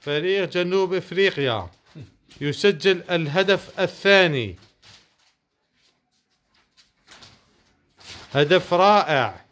فريق جنوب افريقيا يسجل الهدف الثاني هدف رائع